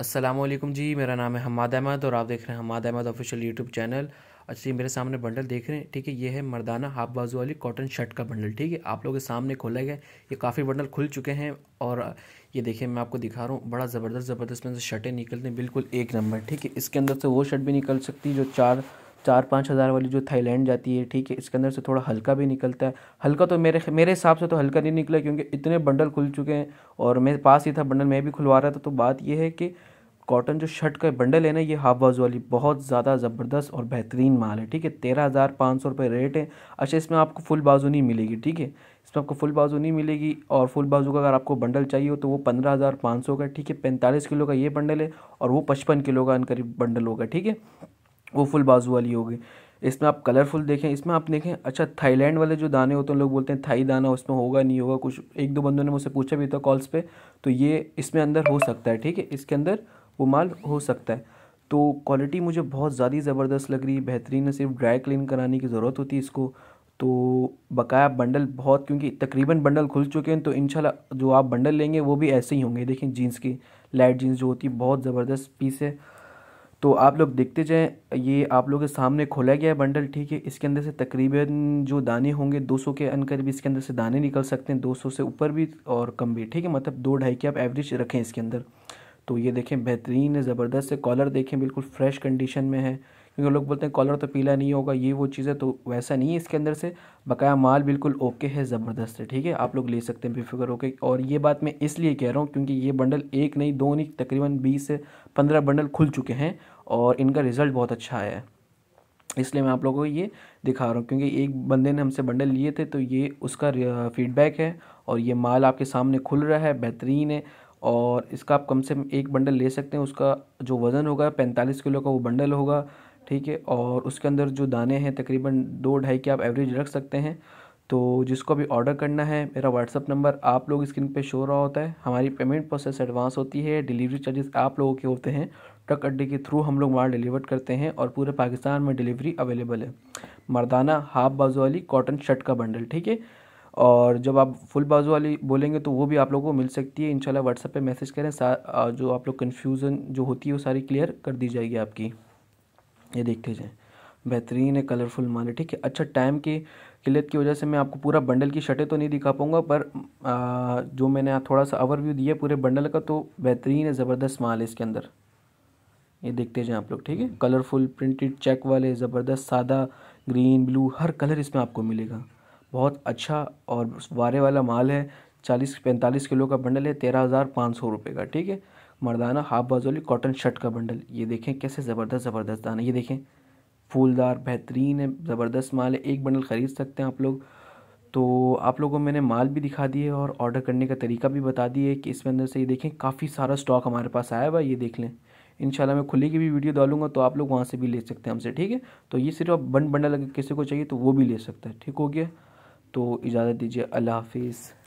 असलम जी मेरा नाम है हमाद अहमद और आप देख रहे हैं Hamad Ahmad official YouTube channel अच्छा मेरे सामने बंडल देख रहे हैं ठीक है ये है मर्दाना हाफ बाजू वाली कॉटन शर्ट का बंडल ठीक है आप लोगों के सामने खोला गया ये काफ़ी बंडल खुल चुके हैं और ये देखिए मैं आपको दिखा रहा हूँ बड़ा ज़बरदस्त ज़बरदस्त में से शर्टें निकलते हैं बिल्कुल एक नंबर ठीक है इसके अंदर से वो शर्ट भी निकल सकती है जो चार चार पाँच हज़ार वाली जो थाईलैंड जाती है ठीक है इसके अंदर से थोड़ा हल्का भी निकलता है हल्का तो मेरे मेरे हिसाब से तो हल्का नहीं निकला क्योंकि इतने बंडल खुल चुके हैं और मेरे पास ही था बंडल मैं भी खुलवा रहा था तो बात यह है कि कॉटन जो शर्ट का बंडल है ना ये हाफ बाजू वाली बहुत ज़्यादा ज़बरदस्त और बेहतरीन माल है ठीक है तेरह हज़ार पाँच सौ रुपये रेट है अच्छा इसमें आपको फुल बाजू नहीं मिलेगी ठीक है इसमें आपको फुल बाजू नहीं मिलेगी और फुल बाजू का अगर आपको बंडल चाहिए हो तो वो पंद्रह हज़ार पाँच सौ का ठीक है पैंतालीस किलो का ये बंडल है और वो पचपन किलो का करीब बंडल होगा ठीक है वो फुल बाजू वाली होगी इसमें आप कलरफुल देखें इसमें आप देखें अच्छा थाईलैंड वाले जो दाने होते हैं लोग बोलते हैं थाई दाना उसमें होगा नहीं होगा कुछ एक दो बंदों ने मुझसे पूछा भी था कॉल्स पे तो ये इसमें अंदर हो सकता है ठीक है इसके अंदर वो माल हो सकता है तो क्वालिटी मुझे बहुत ज़्यादा ज़बरदस्त लग रही है बेहतरीन सिर्फ ड्राई क्लीन कराने की ज़रूरत होती है इसको तो बकाया बंडल बहुत क्योंकि तकरीबन बंडल खुल चुके हैं तो इन जो आप बंडल लेंगे वो भी ऐसे ही होंगे देखें जीन्स की लाइट जीन्स जो होती है बहुत ज़बरदस्त पीस है तो आप लोग देखते जाएं ये आप लोगों के सामने खोला गया है बंडल ठीक है इसके अंदर से तकरीबन जो दाने होंगे 200 के अनकरीब इसके अंदर से दाने निकल सकते हैं 200 से ऊपर भी और कम भी ठीक है मतलब दो ढाई की आप एवरेज रखें इसके अंदर तो ये देखें बेहतरीन ज़बरदस्त है कॉलर देखें बिल्कुल फ्रेश कंडीशन में है क्योंकि लोग बोलते हैं कॉलर तो पीला नहीं होगा ये वो चीज़ें तो वैसा नहीं है इसके अंदर से बकाया माल बिल्कुल ओके है ज़बरदस्त है ठीक है आप लोग ले सकते हैं बेफिक्र होके और ये बात मैं इसलिए कह रहा हूँ क्योंकि ये बंडल एक नहीं दो नहीं तकरीबन बीस से पंद्रह बंडल खुल चुके हैं और इनका रिज़ल्ट बहुत अच्छा आया है इसलिए मैं आप लोगों को ये दिखा रहा हूँ क्योंकि एक बंदे ने हमसे बंडल लिए थे तो ये उसका फीडबैक है और ये माल आपके सामने खुल रहा है बेहतरीन है और इसका आप कम से कम एक बंडल ले सकते हैं उसका जो वज़न होगा पैंतालीस किलो का वो बंडल होगा ठीक है और उसके अंदर जो दाने हैं तकरीबन दो ढाई के आप एवरेज रख सकते हैं तो जिसको भी ऑर्डर करना है मेरा व्हाट्सअप नंबर आप लोग स्क्रीन पे शो रहा होता है हमारी पेमेंट प्रोसेस एडवांस होती है डिलीवरी चार्जेस आप लोगों के होते हैं ट्रक अड्डे के थ्रू हम लोग माल डिलीवर करते हैं और पूरे पाकिस्तान में डिलीवरी अवेलेबल है मर्दाना हाफ बाजू वाली कॉटन शर्ट का बंडल ठीक है और जब आप फुल बाजू वाली बोलेंगे तो वो भी आप लोगों को मिल सकती है इंशाल्लाह व्हाट्सएप पे मैसेज करें जो आप लोग कन्फ्यूज़न जो होती है वो सारी क्लियर कर दी जाएगी आपकी ये देखते जाएँ बेहतरीन है कलरफुल माल है ठीक है अच्छा टाइम की किल्लत की वजह से मैं आपको पूरा बंडल की शर्टें तो नहीं दिखा पाऊँगा पर आ, जो मैंने थोड़ा सा ओवरव्यू दिया पूरे बंडल का तो बेहतरीन है ज़बरदस्त माल है इसके अंदर ये देखते जाएँ आप लोग ठीक है कलरफुल प्रिंटेड चेक वाले ज़बरदस्त सादा ग्रीन ब्लू हर कलर इसमें आपको मिलेगा बहुत अच्छा और वारे वाला माल है चालीस पैंतालीस किलो का बंडल है तेरह हज़ार पाँच सौ रुपये का ठीक है मर्दाना हाफ बाजोली कॉटन शर्ट का बंडल ये देखें कैसे ज़बरदस्त ज़बरदस्त दाना ये देखें फूलदार बेहतरीन है ज़बरदस्त माल है एक बंडल ख़रीद सकते हैं आप लोग तो आप लोगों को मैंने माल भी दिखा दिए और ऑर्डर करने का तरीका भी बता दिए कि इसमें अंदर से ये देखें काफ़ी सारा स्टॉक हमारे पास आया हुआ ये देख लें इंशाल्लाह मैं खुले की भी वीडियो डालूंगा तो आप लोग वहाँ से भी ले सकते हैं हमसे ठीक है तो ये सिर्फ बंड बंडल अगर किसी को चाहिए तो वो भी ले सकता है ठीक हो गया तो इजाज़त दीजिए अल्लाह हाफिज़